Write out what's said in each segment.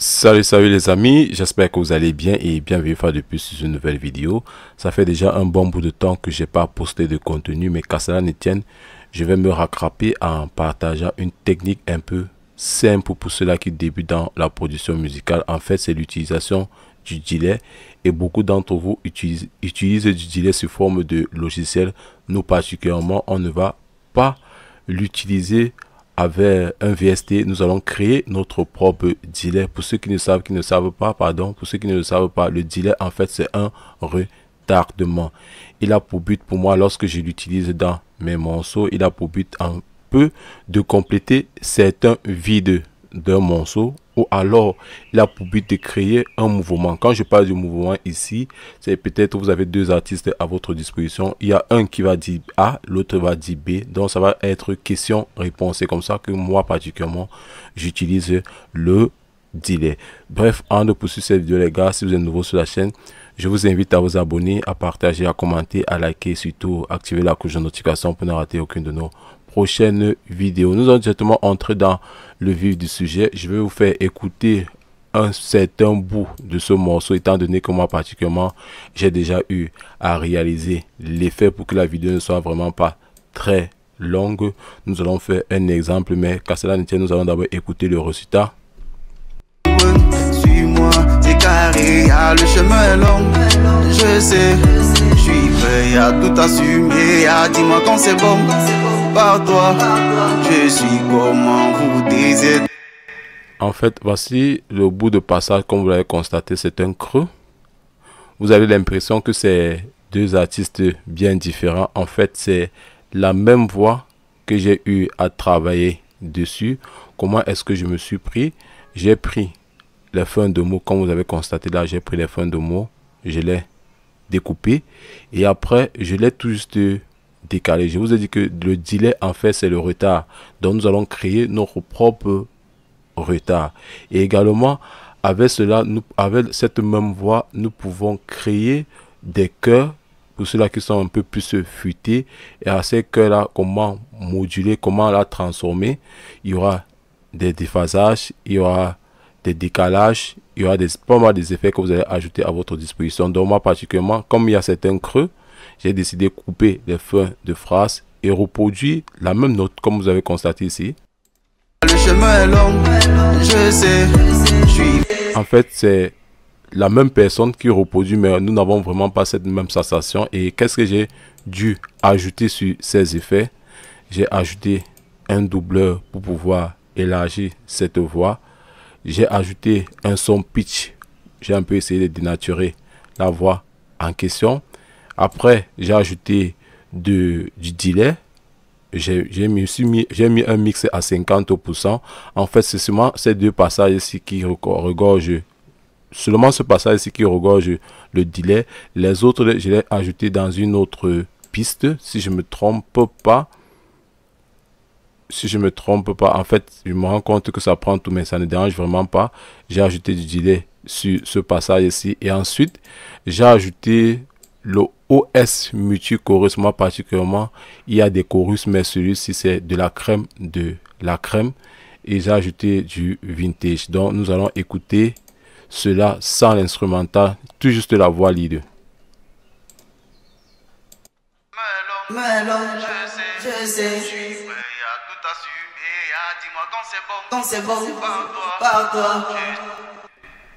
Salut, salut les amis, j'espère que vous allez bien et bienvenue faire de plus sur une nouvelle vidéo. Ça fait déjà un bon bout de temps que j'ai pas posté de contenu, mais qu'à cela ne tienne, je vais me rattraper en partageant une technique un peu simple pour ceux-là qui débutent dans la production musicale. En fait, c'est l'utilisation du delay et beaucoup d'entre vous utilisent, utilisent du delay sous forme de logiciel. Nous particulièrement, on ne va pas l'utiliser avec un VST, nous allons créer notre propre delay. Pour ceux qui ne savent, qui ne savent pas, pardon, pour ceux qui ne savent pas, le delay, en fait, c'est un retardement. Il a pour but, pour moi, lorsque je l'utilise dans mes morceaux, il a pour but un peu de compléter certains vides d'un morceau ou alors il a pour but de créer un mouvement. Quand je parle du mouvement ici, c'est peut-être vous avez deux artistes à votre disposition. Il y a un qui va dire A, l'autre va dire B. Donc ça va être question-réponse. C'est comme ça que moi particulièrement, j'utilise le delay. Bref, en de poursuivre cette vidéo les gars, si vous êtes nouveau sur la chaîne, je vous invite à vous abonner, à partager, à commenter, à liker, surtout activer la cloche de notification pour ne rater aucune de nos prochaine vidéo. Nous allons directement entrer dans le vif du sujet. Je vais vous faire écouter un certain bout de ce morceau, étant donné que moi particulièrement, j'ai déjà eu à réaliser l'effet pour que la vidéo ne soit vraiment pas très longue. Nous allons faire un exemple, mais qu'à cela ne tient, nous allons d'abord écouter le résultat. Suis-moi, le chemin long, je sais, je suis prêt à tout assumer, dis-moi quand c'est bon. En fait, voici le bout de passage, comme vous l'avez constaté, c'est un creux. Vous avez l'impression que c'est deux artistes bien différents. En fait, c'est la même voix que j'ai eu à travailler dessus. Comment est-ce que je me suis pris J'ai pris les fins de mots, comme vous avez constaté là, j'ai pris les fins de mots, je l'ai découpé et après, je l'ai tout juste décalé. Je vous ai dit que le delay, en fait, c'est le retard. Donc, nous allons créer notre propre retard. Et également, avec cela, nous, avec cette même voie, nous pouvons créer des cœurs pour ceux-là qui sont un peu plus futés. Et à ces cœurs-là, comment moduler, comment la transformer. Il y aura des déphasages, il y aura des décalages, il y aura des, pas mal des effets que vous allez ajouter à votre disposition. Donc moi particulièrement, comme il y a certains creux, j'ai décidé de couper les fins de phrase et reproduire la même note comme vous avez constaté ici. Le chemin est long, je En fait, c'est la même personne qui reproduit, mais nous n'avons vraiment pas cette même sensation. Et qu'est-ce que j'ai dû ajouter sur ces effets J'ai ajouté un doubleur pour pouvoir élargir cette voix. J'ai ajouté un son pitch. J'ai un peu essayé de dénaturer la voix en question. Après, j'ai ajouté du delay. J'ai mis, un mix à 50%. En fait, c'est seulement ces deux passages ici qui regorgent. Seulement ce passage ici qui regorge le delay. Les autres, je l'ai ajouté dans une autre piste. Si je me trompe pas, si je me trompe pas, en fait, je me rends compte que ça prend tout, mais ça ne dérange vraiment pas. J'ai ajouté du delay sur ce passage ici. Et ensuite, j'ai ajouté le OS multi-chorus, moi particulièrement, il y a des chorus, mais celui-ci c'est de la crème de la crème. Et j'ai ajouté du vintage. Donc nous allons écouter cela sans l'instrumental, tout juste la voix leader.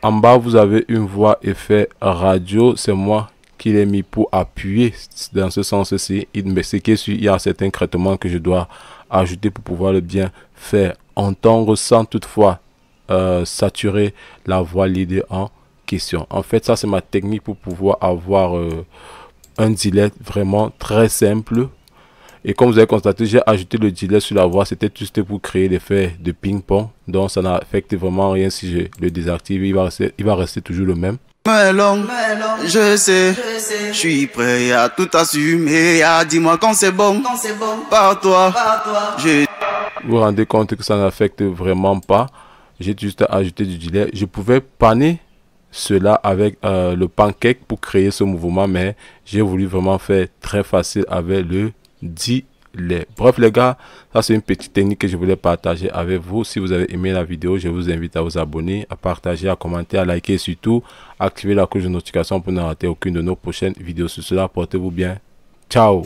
En bas, vous avez une voix effet radio, c'est moi qu'il est mis pour appuyer dans ce sens-ci. me c'est qu'il y a certains traitements que je dois ajouter pour pouvoir le bien faire entendre sans toutefois euh, saturer la voix l'idée en question. En fait, ça c'est ma technique pour pouvoir avoir euh, un delay vraiment très simple. Et comme vous avez constaté, j'ai ajouté le delay sur la voix. C'était juste pour créer l'effet de ping-pong. Donc ça n'affecte vraiment rien si je le désactive. Il va, rester, il va rester toujours le même. Melon, je sais, je suis prêt à tout assumer, ah, dis-moi quand c'est bon, par toi, Vous vous rendez compte que ça n'affecte vraiment pas, j'ai juste ajouté du gilet, je pouvais paner cela avec euh, le pancake pour créer ce mouvement, mais j'ai voulu vraiment faire très facile avec le dit Bref les gars, ça c'est une petite technique que je voulais partager avec vous. Si vous avez aimé la vidéo, je vous invite à vous abonner, à partager, à commenter, à liker et surtout activer la cloche de notification pour ne rater aucune de nos prochaines vidéos. Sur cela, portez-vous bien. Ciao